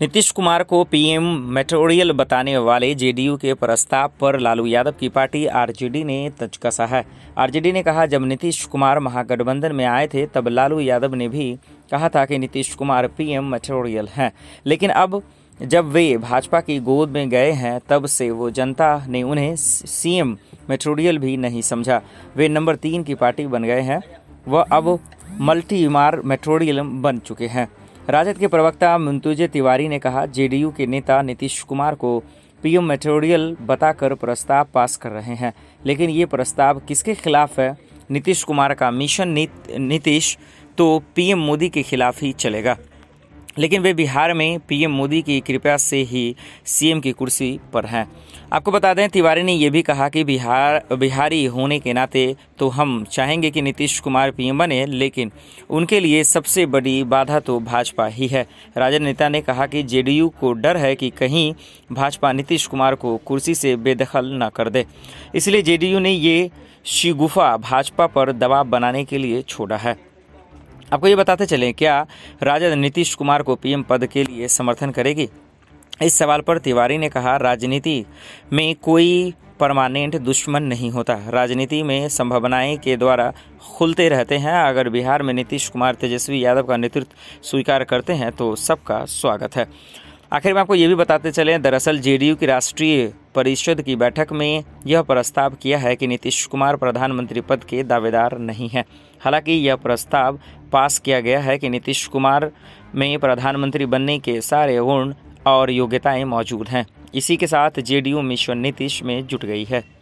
नीतीश कुमार को पीएम मेटोरियल बताने वाले जेडीयू के प्रस्ताव पर लालू यादव की पार्टी आरजेडी ने तच कसा है आरजेडी ने कहा जब नीतीश कुमार महागठबंधन में आए थे तब लालू यादव ने भी कहा था कि नीतीश कुमार पीएम मेटोरियल हैं लेकिन अब जब वे भाजपा की गोद में गए हैं तब से वो जनता ने उन्हें सीएम मेटोरियल भी नहीं समझा वे नंबर तीन की पार्टी बन गए हैं वह अब मल्टी मार मेटोरियल बन चुके हैं राजद के प्रवक्ता मुंतुजे तिवारी ने कहा जेडीयू के नेता नीतीश कुमार को पीएम मेटोरियल बताकर प्रस्ताव पास कर रहे हैं लेकिन ये प्रस्ताव किसके खिलाफ है नीतीश कुमार का मिशन नीतीश तो पीएम मोदी के खिलाफ ही चलेगा लेकिन वे बिहार में पीएम मोदी की कृपया से ही सीएम की कुर्सी पर हैं आपको बता दें तिवारी ने यह भी कहा कि बिहार बिहारी होने के नाते तो हम चाहेंगे कि नीतीश कुमार पीएम बने लेकिन उनके लिए सबसे बड़ी बाधा तो भाजपा ही है राजद नेता ने कहा कि जेडीयू को डर है कि कहीं भाजपा नीतीश कुमार को कुर्सी से बेदखल न कर दे इसलिए जेडीयू ने ये शिगुफा भाजपा पर दबाव बनाने के लिए छोड़ा है आपको ये बताते चलें क्या राजद नीतीश कुमार को पीएम पद के लिए समर्थन करेगी इस सवाल पर तिवारी ने कहा राजनीति में कोई परमानेंट दुश्मन नहीं होता राजनीति में संभावनाएं के द्वारा खुलते रहते हैं अगर बिहार में नीतीश कुमार तेजस्वी यादव का नेतृत्व स्वीकार करते हैं तो सबका स्वागत है आखिर में आपको ये भी बताते चले दरअसल जेडीयू की राष्ट्रीय परिषद की बैठक में यह प्रस्ताव किया है कि नीतीश कुमार प्रधानमंत्री पद के दावेदार नहीं हैं हालांकि यह प्रस्ताव पास किया गया है कि नीतीश कुमार में प्रधानमंत्री बनने के सारे गुण और योग्यताएं मौजूद हैं इसी के साथ जेडीयू मिशन नीतीश में जुट गई है